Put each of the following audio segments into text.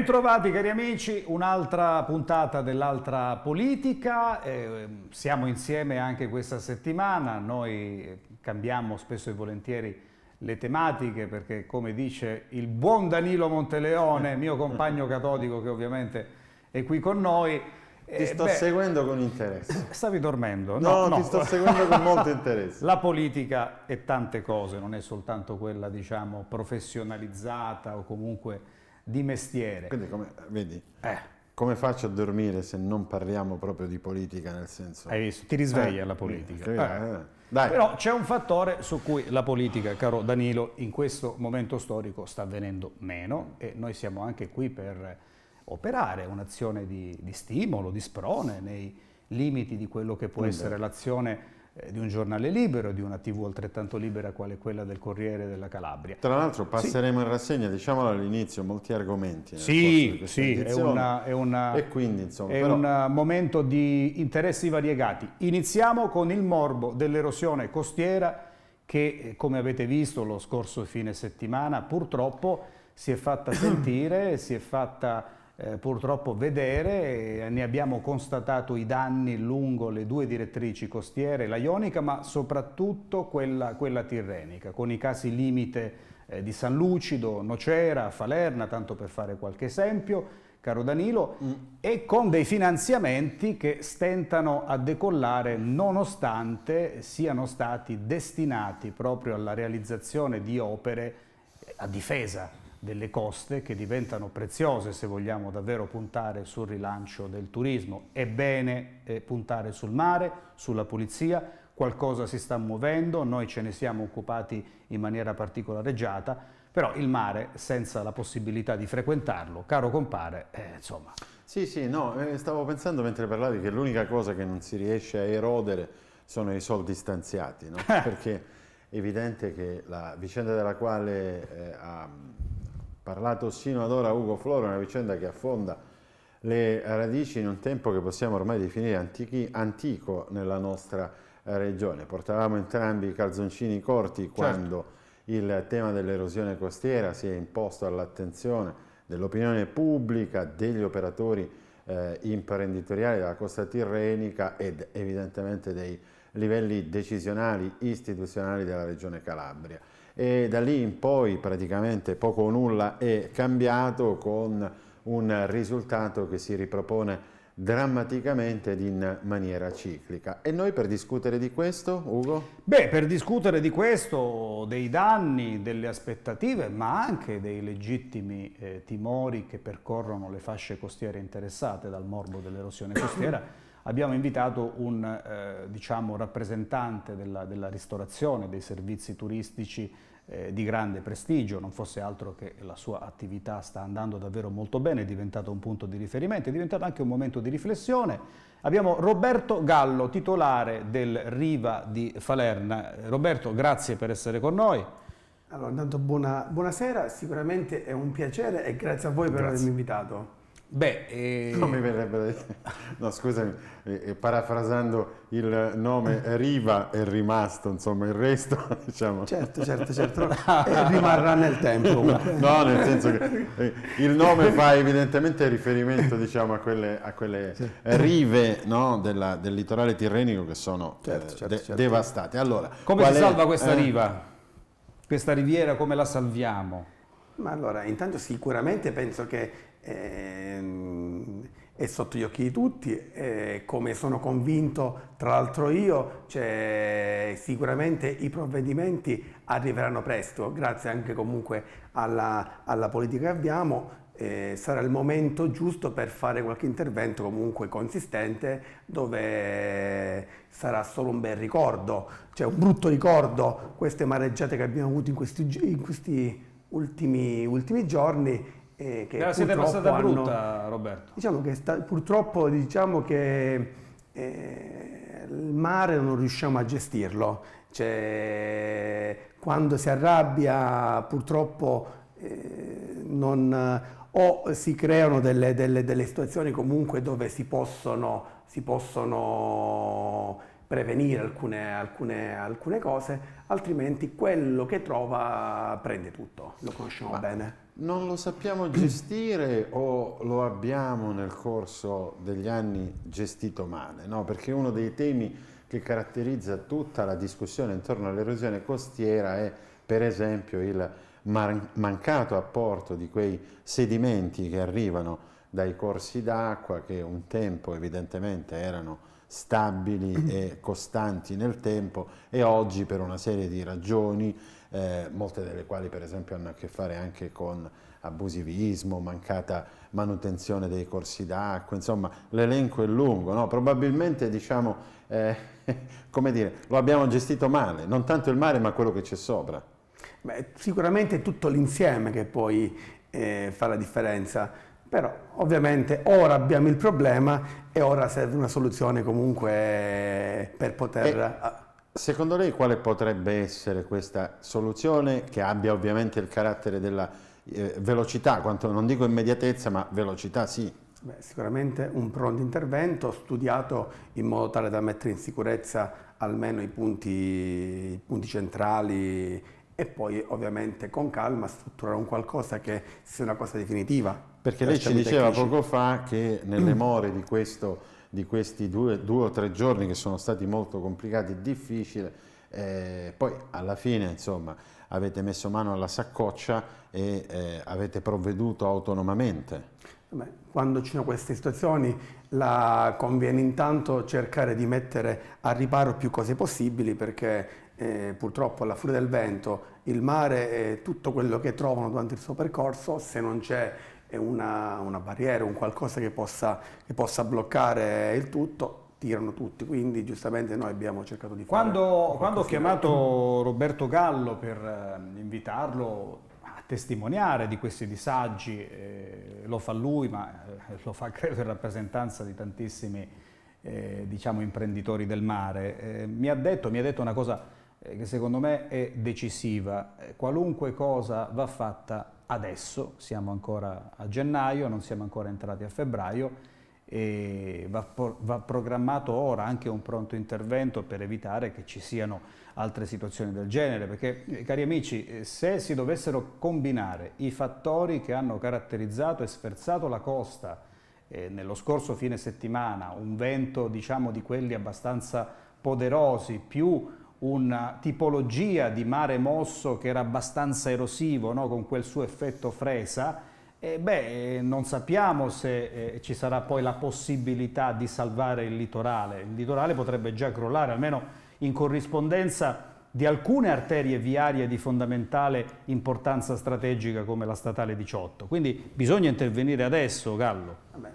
Bentrovati cari amici, un'altra puntata dell'altra politica, eh, siamo insieme anche questa settimana, noi eh, cambiamo spesso e volentieri le tematiche perché come dice il buon Danilo Monteleone, mio compagno catodico che ovviamente è qui con noi, eh, ti sto Beh, seguendo con interesse. Eh, stavi dormendo? No, no, no. ti sto seguendo con molto interesse. La politica è tante cose, non è soltanto quella, diciamo, professionalizzata o comunque di mestiere. Quindi come, vedi, eh. come faccio a dormire se non parliamo proprio di politica nel senso... Hai visto, ti risveglia eh, la politica. Eh, eh. Però c'è un fattore su cui la politica, caro Danilo, in questo momento storico sta venendo meno e noi siamo anche qui per operare un'azione di, di stimolo, di sprone nei limiti di quello che può Quindi. Mm, essere l'azione eh, di un giornale libero, di una tv altrettanto libera quale quella del Corriere della Calabria. Tra l'altro passeremo sì. in rassegna, diciamolo all'inizio, molti argomenti. Sì, sì è, una, è, una, quindi, insomma, è però... un eh, momento di interessi variegati. Iniziamo con il morbo dell'erosione costiera che eh, come avete visto lo scorso fine settimana purtroppo si è fatta sentire, si è fatta eh, purtroppo vedere, eh, ne abbiamo constatato i danni lungo le due direttrici costiere, la Ionica ma soprattutto quella, quella tirrenica, con i casi limite eh, di San Lucido, Nocera, Falerna, tanto per fare qualche esempio, caro Danilo, mm. e con dei finanziamenti che stentano a decollare nonostante siano stati destinati proprio alla realizzazione di opere eh, a difesa delle coste che diventano preziose se vogliamo davvero puntare sul rilancio del turismo. È bene eh, puntare sul mare, sulla pulizia, qualcosa si sta muovendo, noi ce ne siamo occupati in maniera particolareggiata, però il mare senza la possibilità di frequentarlo, caro compare, eh, insomma... Sì, sì, no, eh, stavo pensando mentre parlavi che l'unica cosa che non si riesce a erodere sono i soldi stanziati, no? perché è evidente che la vicenda della quale eh, ha parlato sino ad ora Ugo Floro, una vicenda che affonda le radici in un tempo che possiamo ormai definire antichi, antico nella nostra eh, regione. Portavamo entrambi i calzoncini corti certo. quando il tema dell'erosione costiera si è imposto all'attenzione dell'opinione pubblica, degli operatori eh, imprenditoriali della costa tirrenica ed evidentemente dei livelli decisionali istituzionali della regione Calabria e da lì in poi praticamente poco o nulla è cambiato con un risultato che si ripropone drammaticamente ed in maniera ciclica. E noi per discutere di questo, Ugo? Beh, per discutere di questo, dei danni, delle aspettative, ma anche dei legittimi eh, timori che percorrono le fasce costiere interessate dal morbo dell'erosione costiera, abbiamo invitato un eh, diciamo, rappresentante della, della, ristorazione, dei servizi turistici eh, di grande prestigio, non fosse altro che la sua attività sta andando davvero molto bene, è diventato un punto di riferimento, è diventato anche un momento di riflessione. Abbiamo Roberto Gallo, titolare del Riva di Falerna. Roberto, grazie per essere con noi. Allora, intanto buona, buonasera, sicuramente è un piacere e grazie a voi grazie. per avermi invitato. Beh, eh... non mi verrebbe da dire, no scusami, eh, eh, parafrasando il nome Riva è rimasto, insomma il resto diciamo... Certo, certo, certo, rimarrà nel tempo. No, no, nel senso che eh, il nome fa evidentemente riferimento diciamo, a quelle, a quelle sì. rive no, della, del litorale tirrenico che sono certo, certo, certo de certo. devastate. Allora, come si è? salva questa riva? Questa riviera come la salviamo? Ma allora, intanto sicuramente penso che Ehm, è sotto gli occhi di tutti, eh, come sono convinto tra l'altro io, cioè, sicuramente i provvedimenti arriveranno presto, grazie anche comunque alla, alla politica che abbiamo, eh, sarà il momento giusto per fare qualche intervento comunque consistente dove sarà solo un bel ricordo, cioè un brutto ricordo, queste mareggiate che abbiamo avuto in questi, in questi ultimi, ultimi giorni eh, che la siete passata hanno, brutta, Roberto. Diciamo che sta, purtroppo diciamo che eh, il mare non riusciamo a gestirlo. Cioè, quando si arrabbia purtroppo eh, non, o si creano delle, delle, delle, situazioni comunque dove si possono, si possono prevenire alcune, alcune, alcune, cose, altrimenti quello che trova prende tutto, lo conosciamo Va. bene non lo sappiamo gestire o lo abbiamo nel corso degli anni gestito male? No? Perché uno dei temi che caratterizza tutta la discussione intorno all'erosione costiera è per esempio il mancato apporto di quei sedimenti che arrivano dai corsi d'acqua che un tempo evidentemente erano stabili e costanti nel tempo e oggi per una serie di ragioni eh, molte delle quali per esempio hanno a che fare anche con abusivismo, mancata manutenzione dei corsi d'acqua, insomma l'elenco è lungo, no? probabilmente diciamo, eh, come dire, lo abbiamo gestito male, non tanto il mare ma quello che c'è sopra. Beh, sicuramente è tutto l'insieme che poi eh, fa la differenza, però ovviamente ora abbiamo il problema e ora serve una soluzione comunque per poter... E eh, Secondo lei quale potrebbe essere questa soluzione che abbia ovviamente il carattere della eh, velocità, quanto non dico immediatezza ma velocità sì? Beh, sicuramente un pronto intervento studiato in modo tale da mettere in sicurezza almeno i punti, i punti centrali e poi ovviamente con calma strutturare un qualcosa che sia una cosa definitiva. Perché lei ci diceva tecnici. poco fa che nelle more di questo di questi due, due, o tre giorni che sono stati molto complicati e difficili, eh, poi alla fine insomma avete messo mano alla saccoccia e eh, avete provveduto autonomamente. Beh, quando ci sono queste situazioni la conviene intanto cercare di mettere a riparo più cose possibili perché eh, purtroppo alla furia del vento il mare e tutto quello che trovano durante il suo percorso se non c'è è una, una barriera, un qualcosa che possa, che possa bloccare il tutto, tirano tutti, quindi giustamente noi abbiamo cercato di fare... Quando, ho chiamato Roberto Gallo per eh, invitarlo a testimoniare di questi disagi, eh, lo fa lui, ma eh, lo fa credo in rappresentanza di tantissimi eh, diciamo, imprenditori del mare, eh, mi ha, detto, mi, ha detto, una cosa che secondo me è decisiva, qualunque cosa va fatta adesso, siamo ancora a gennaio, non siamo ancora entrati a febbraio e va, va, programmato ora anche un pronto intervento per evitare che ci siano altre situazioni del genere, perché eh, cari amici, eh, se si dovessero combinare i fattori che hanno caratterizzato e sferzato la costa eh, nello scorso fine settimana, un vento diciamo di quelli abbastanza poderosi, più una tipologia di mare mosso che era abbastanza erosivo, no? con quel suo effetto fresa, e beh, non sappiamo se eh, ci sarà poi la possibilità di salvare il litorale. Il litorale potrebbe già crollare, almeno in corrispondenza di alcune arterie viarie di fondamentale importanza strategica come la statale 18. Quindi bisogna intervenire adesso, Gallo. Vabbè,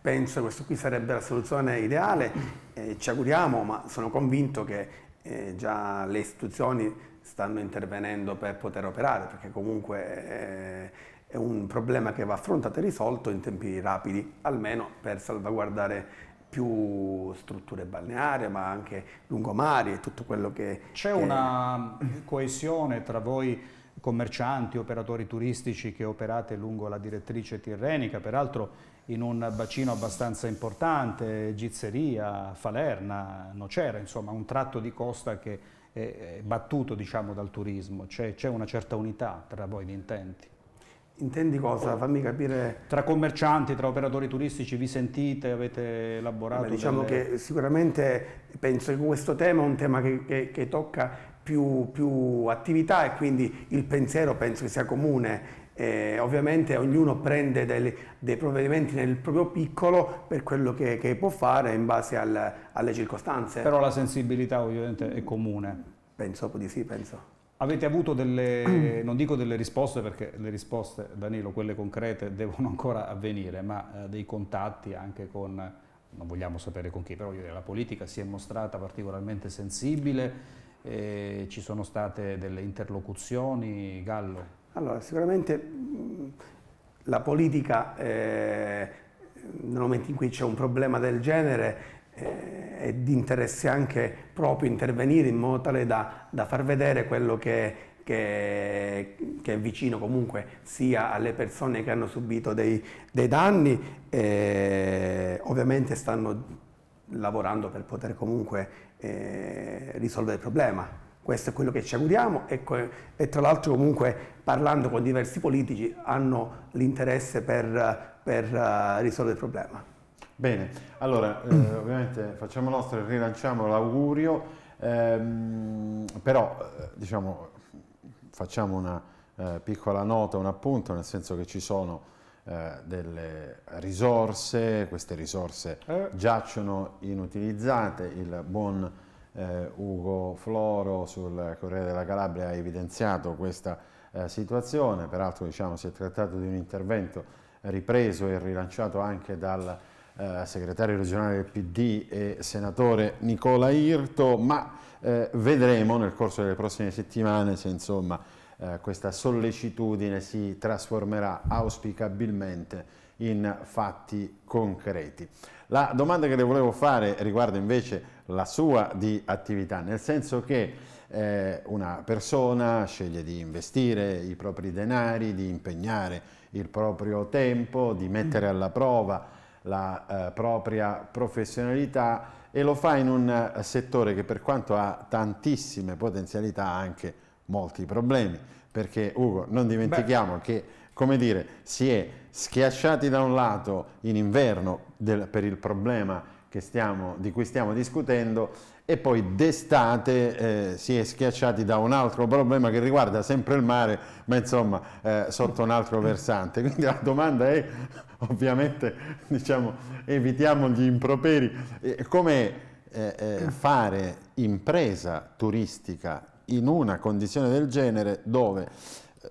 penso che questa qui sarebbe la soluzione ideale, eh, ci auguriamo, ma sono convinto che eh, già le istituzioni stanno intervenendo per poter operare, perché comunque è un problema che va affrontato e risolto in tempi rapidi, almeno per salvaguardare più strutture balneari, ma anche lungomari e tutto quello che... C'è che... una coesione tra voi commercianti, operatori turistici che operate lungo la direttrice tirrenica, peraltro in un bacino abbastanza importante, Gizzeria, Falerna, Nocera, insomma un tratto di costa che è battuto diciamo, dal turismo, c'è una certa unità tra voi di intenti. Intendi cosa? Fammi capire. Tra commercianti, tra operatori turistici, vi sentite? Avete elaborato? Beh, diciamo delle... che sicuramente penso che questo tema è un tema che, che, che tocca più, più attività e quindi il pensiero penso che sia comune eh, ovviamente ognuno prende delle, dei provvedimenti nel proprio piccolo per quello che, che può fare in base al, alle circostanze. Però la sensibilità ovviamente è comune. Penso di sì, penso. Avete avuto delle, non dico delle risposte perché le risposte, Danilo, quelle concrete devono ancora avvenire, ma eh, dei contatti anche con, non vogliamo sapere con chi, però la politica si è mostrata particolarmente sensibile eh, ci sono state delle interlocuzioni, Gallo? Allora, sicuramente mm, la politica, eh, nel momento in cui c'è un problema del genere, eh, è di interesse anche proprio intervenire in modo tale da, da far vedere quello che, che, che, è vicino comunque sia alle persone che hanno subito dei, dei danni, eh, ovviamente stanno lavorando per poter comunque eh, risolvere il problema. Questo è quello che ci auguriamo e, e tra l'altro comunque parlando con diversi politici hanno l'interesse per, per uh, risolvere il problema. Bene, allora eh, ovviamente facciamo nostro e rilanciamo l'augurio, ehm, però eh, diciamo, facciamo una eh, piccola nota, un appunto, nel senso che ci sono eh, delle risorse, queste risorse eh. giacciono inutilizzate, il buon eh, Ugo Floro sul Corriere della Calabria ha evidenziato questa eh, situazione, peraltro diciamo, si è trattato di un intervento ripreso e rilanciato anche dal eh, segretario regionale del PD e senatore Nicola Irto, ma eh, vedremo nel corso delle prossime settimane se insomma eh, questa sollecitudine si trasformerà auspicabilmente in fatti concreti. La domanda che le volevo fare riguarda invece la sua di attività, nel senso che eh, una persona sceglie di investire i propri denari, di impegnare il proprio tempo, di mettere mm. alla prova la eh, propria professionalità e lo fa in un settore che per quanto ha tantissime potenzialità anche molti problemi, perché Ugo, non dimentichiamo Beh. che come dire, si è schiacciati da un lato in inverno del, per il problema stiamo, di cui stiamo discutendo e poi d'estate eh, si è schiacciati da un altro problema che riguarda sempre il mare, ma insomma eh, sotto un altro versante. Quindi la domanda è, ovviamente, diciamo, evitiamo gli improperi, eh, come eh, fare impresa turistica in una condizione del genere dove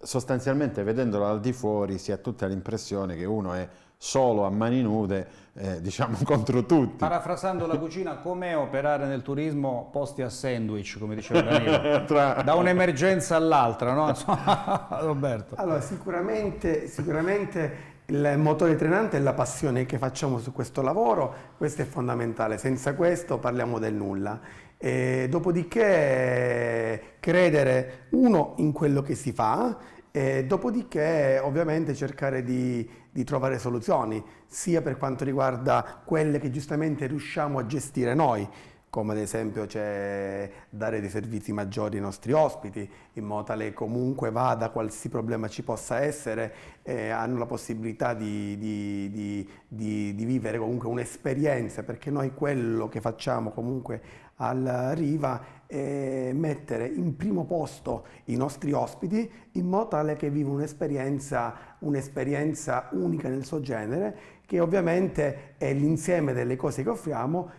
sostanzialmente vedendola al di fuori si ha tutta l'impressione che uno è solo a mani nude, eh, diciamo contro tutti. Parafrasando la cucina, com'è operare nel turismo posti a sandwich, come diceva Danilo, Tra... da un'emergenza all'altra, no? Roberto. Allora, sicuramente, sicuramente il motore trenante è la passione che facciamo su questo lavoro, questo è fondamentale, senza questo parliamo del nulla. E dopodiché credere uno in quello che si fa e dopodiché ovviamente cercare di, di, trovare soluzioni, sia per quanto riguarda quelle che giustamente riusciamo a gestire noi, come ad esempio cioè, dare dei servizi maggiori ai nostri ospiti, in modo tale comunque vada qualsiasi problema ci possa essere, eh, hanno la possibilità di, di, di vivere comunque un'esperienza, perché noi quello che facciamo comunque al Riva e mettere in primo posto i nostri ospiti in modo tale che vivano un'esperienza, un'esperienza unica nel suo genere che ovviamente è l'insieme delle cose che offriamo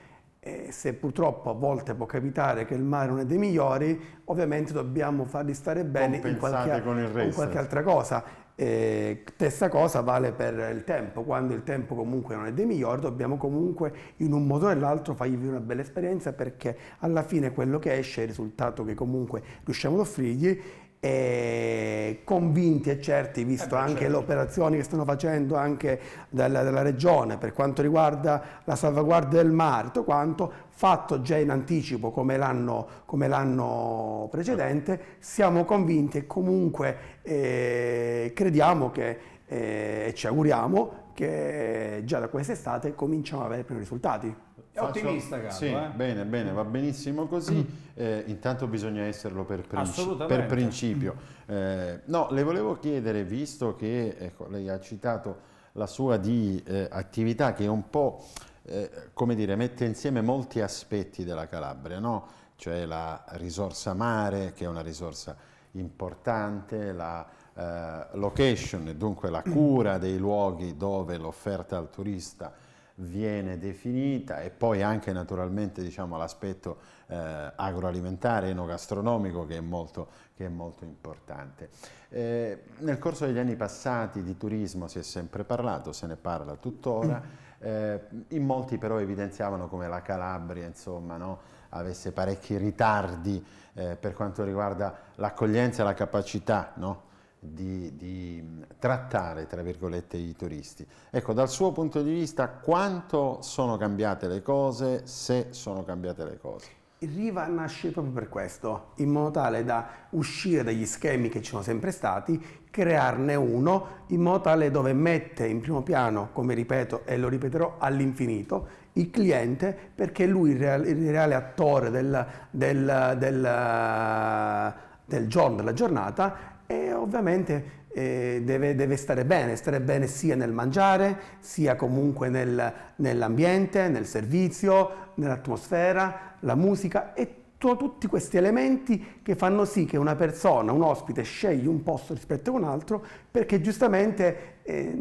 e se purtroppo a volte può capitare che il mare non è dei migliori, ovviamente dobbiamo farli stare bene in qualche, in qualche, altra cosa. Eh, stessa cosa vale per il tempo, quando il tempo comunque non è dei migliori dobbiamo comunque in un modo o nell'altro fargli una bella esperienza perché alla fine quello che esce è il risultato che comunque riusciamo ad offrirgli eh, convinti e certi, visto eh beh, anche certo. le operazioni che stanno facendo anche dalla, dalla, Regione per quanto riguarda la salvaguardia del mare, tutto quanto, fatto già in anticipo come l'anno precedente, siamo convinti e comunque eh, crediamo che, eh, e ci auguriamo che già da quest'estate cominciamo ad avere i primi risultati. È faccio... ottimista, Carlo. Sì, eh? bene, bene, va benissimo così. Mm. Eh, intanto bisogna esserlo per, princi per principio. Eh, no, le volevo chiedere, visto che ecco, lei ha citato la sua di eh, attività che è un po', eh, come dire, mette insieme molti aspetti della Calabria, no? cioè la risorsa mare, che è una risorsa importante, la eh, location, dunque la cura dei luoghi dove l'offerta al turista è viene definita e poi anche naturalmente diciamo, l'aspetto eh, agroalimentare, enogastronomico che è molto, che è molto importante. Eh, nel corso degli anni passati di turismo si è sempre parlato, se ne parla tuttora, mm. eh, in molti però evidenziavano come la Calabria insomma, no, avesse parecchi ritardi eh, per quanto riguarda l'accoglienza e la capacità no, di, di, trattare, tra virgolette, i turisti. Ecco, dal suo punto di vista, quanto sono cambiate le cose, se sono cambiate le cose? Il Riva nasce proprio per questo, in modo tale da uscire dagli schemi che ci sono sempre stati, crearne uno, in modo tale dove mette in primo piano, come ripeto e lo ripeterò all'infinito, il cliente perché è lui il reale, il reale attore del, del, del del giorno, della giornata e ovviamente eh, deve, deve, stare bene, stare bene sia nel mangiare, sia comunque nel, nell'ambiente, nel servizio, nell'atmosfera, la musica e to- tutti questi elementi che fanno sì che una persona, un ospite, sceglie un posto rispetto a un altro perché giustamente eh,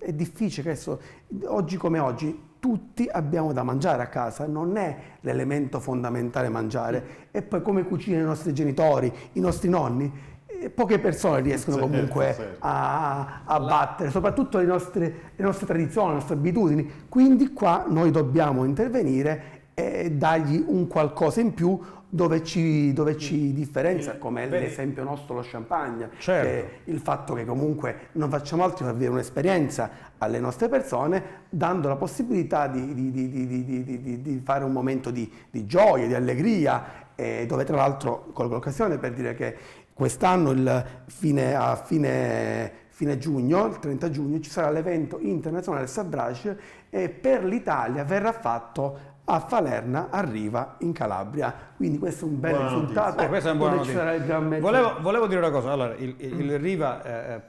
è difficile adesso, oggi come oggi, tutti abbiamo da mangiare a casa, non è l'elemento fondamentale mangiare. E poi come cucinano i nostri genitori, i nostri nonni, poche persone riescono certo, comunque certo. a, a battere, soprattutto le nostre, le nostre, tradizioni, le nostre abitudini. Quindi qua noi dobbiamo intervenire e dargli un qualcosa in più dove ci, dove ci mm. differenzia, come l'esempio nostro lo champagne, certo. il fatto che comunque non facciamo altro che avere un'esperienza alle nostre persone, dando la possibilità di, di, di, di fare un momento di, gioia, di allegria, eh, dove tra l'altro colgo l'occasione per dire che Quest'anno fine, a fine, fine, giugno, il 30 giugno, ci sarà l'evento internazionale Sabrage e per l'Italia verrà fatto a Falerna arriva in Calabria. Quindi questo è un bel buona risultato. Eh, questo è un buon notizia. Volevo, volevo, dire una cosa, allora, il, il, il mm. Riva, eh, eh,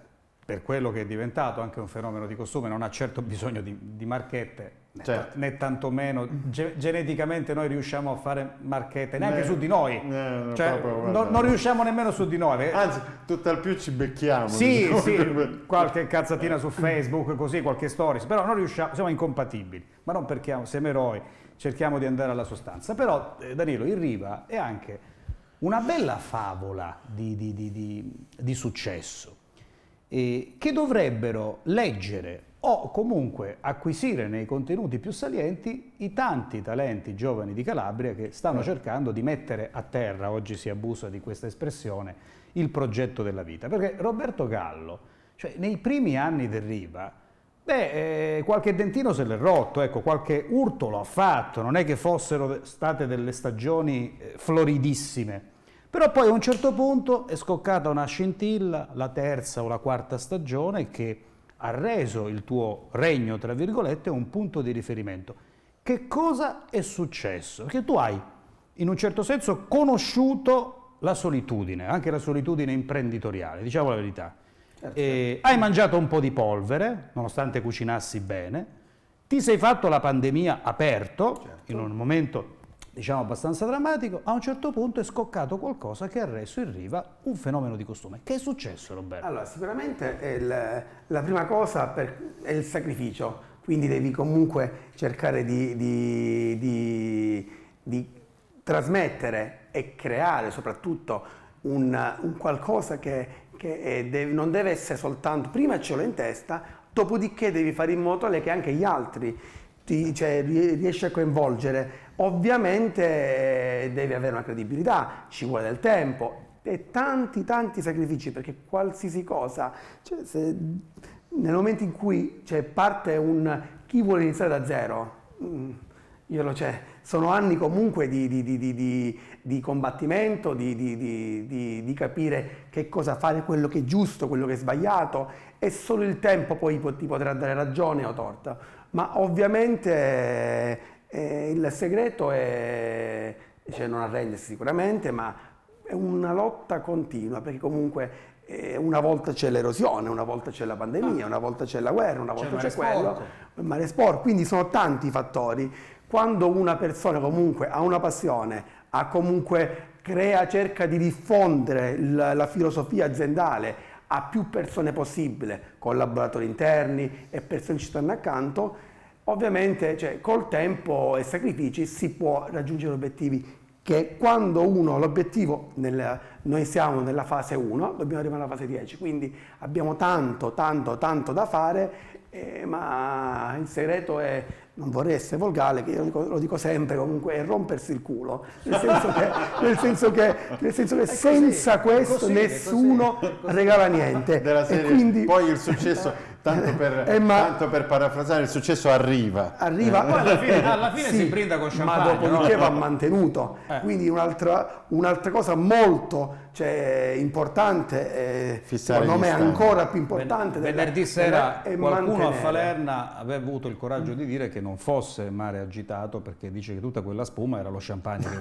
per quello che è diventato anche un fenomeno di costume, non ha certo bisogno di, di marchette, certo. né tantomeno mm-hmm. ge geneticamente noi riusciamo a fare marchette neanche né, su di noi, né, cioè, no, non riusciamo nemmeno su di noi. Anzi, tutt'al più ci becchiamo. Sì, diciamo. sì, qualche cazzatina su Facebook, così, qualche stories, però non riusciamo, siamo incompatibili, ma non perché siamo eroi, cerchiamo di andare alla sostanza. Però eh, Danilo, il Riva è anche una bella favola di, di, di, di successo eh, che dovrebbero leggere o comunque acquisire nei contenuti più salienti i tanti talenti giovani di Calabria che stanno certo. cercando di mettere a terra, oggi si abusa di questa espressione, il progetto della vita. Perché Roberto Gallo, cioè nei primi anni del Riva, beh, eh, qualche dentino se l'è rotto, ecco, qualche urto lo ha fatto, non è che fossero state delle stagioni eh, floridissime. Però poi a un certo punto è scoccata una scintilla, la terza o la quarta stagione, che ha reso il tuo regno, tra virgolette, un punto di riferimento. Che cosa è successo? Che tu hai, in un certo senso, conosciuto la solitudine, anche la solitudine imprenditoriale, diciamo la verità. Eh, hai mangiato un po' di polvere, nonostante cucinassi bene, ti sei fatto la pandemia aperto, certo. in un momento diciamo abbastanza drammatico, a un certo punto è scoccato qualcosa che ha reso in riva un fenomeno di costume. Che è successo Roberto? Allora, sicuramente il, la prima cosa per, è il sacrificio, quindi devi comunque cercare di, di, di, di trasmettere e creare soprattutto un, un qualcosa che, che deve, non deve essere soltanto, prima ce l'ho in testa, dopodiché devi fare in modo che anche gli altri ti, cioè, riesci a coinvolgere Ovviamente eh, devi avere una credibilità, ci vuole del tempo e tanti tanti sacrifici perché qualsiasi cosa, cioè se, nel momento in cui cioè, parte un chi vuole iniziare da zero, mm, io lo c'è, cioè, sono anni comunque di, di, di, di combattimento, di, capire che cosa fare, quello che è giusto, quello che è sbagliato e solo il tempo poi ti potrà dare ragione o torta. Ma ovviamente e eh, il segreto è cioè, non arrendersi sicuramente, ma è una lotta continua, perché comunque eh, una volta c'è l'erosione, una volta c'è la pandemia, ah. una volta c'è la guerra, una volta c'è, c'è quello, il mare sport, quindi sono tanti i fattori. Quando una persona comunque ha una passione, ha comunque crea, cerca di diffondere la, la filosofia aziendale a più persone possibile, collaboratori interni e persone che ci stanno accanto, Ovviamente cioè, col tempo e sacrifici si può raggiungere obiettivi che quando uno l'obiettivo, noi siamo nella fase 1, dobbiamo arrivare alla fase 10, quindi abbiamo tanto, tanto, tanto da fare, eh, ma il segreto è, non vorrei essere volgare, che io lo dico, lo dico, sempre comunque, è rompersi il culo, nel senso che, nel senso che, nel senso che senza così, questo così, nessuno così, regala niente. Serie, quindi... Poi il successo... Tanto per, eh, ma, tanto per, parafrasare, il successo arriva. Arriva, eh. alla fine, alla fine sì, si brinda con champagne. Ma dopodiché no? va mantenuto. Eh. Quindi un'altra, un'altra, cosa molto cioè, importante, eh, secondo me ancora più importante. Ven- venerdì sera qualcuno mantenere. a Falerna aveva avuto il coraggio mm. di dire che non fosse mare agitato perché dice che tutta quella spuma era lo champagne.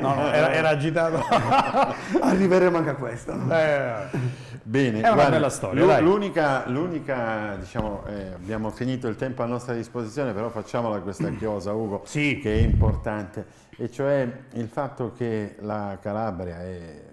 no, no, era, era agitato. Arriveremo anche a questo. Eh. Bene, è una guarda, bella storia. L'unica, l'unica diciamo, eh, abbiamo finito il tempo a nostra disposizione, però facciamola questa mm. chiosa, Ugo, sì. che è importante, e cioè il fatto che la Calabria è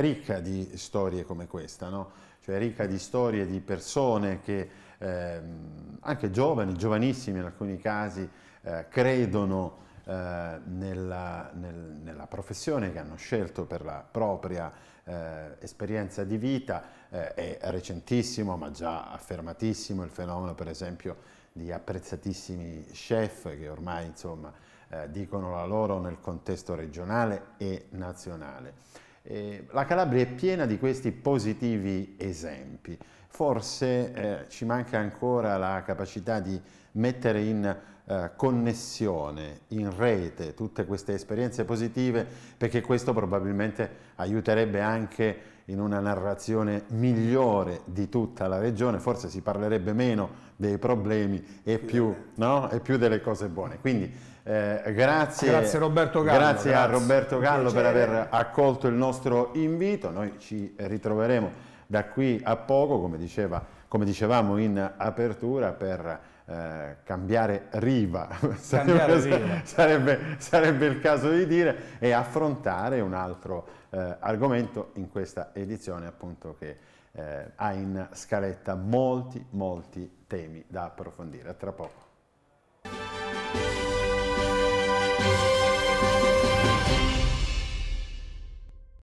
ricca di storie come questa, no? cioè ricca di storie di persone che ehm, anche giovani, giovanissimi in alcuni casi, eh, credono eh, nella, nel, nella, professione che hanno scelto per la propria eh, esperienza di vita. Eh, è recentissimo, ma già affermatissimo, il fenomeno per esempio di apprezzatissimi chef che ormai insomma, eh, dicono la loro nel contesto regionale e nazionale. Eh, la Calabria è piena di questi positivi esempi. Forse eh, ci manca ancora la capacità di mettere in eh, connessione, in rete, tutte queste esperienze positive, perché questo probabilmente aiuterebbe anche in una narrazione migliore di tutta la regione, forse si parlerebbe meno dei problemi e più, no? e più delle cose buone. Quindi eh, grazie, grazie, Roberto Gallo, grazie, grazie a Roberto Gallo per aver accolto il nostro invito, noi ci ritroveremo da qui a poco, come, diceva, come dicevamo in apertura, per eh, cambiare riva, cambiare sarebbe, riva. Sarebbe, sarebbe il caso di dire, e affrontare un altro eh, argomento in questa edizione appunto che eh, ha in scaletta molti molti temi da approfondire. A tra poco.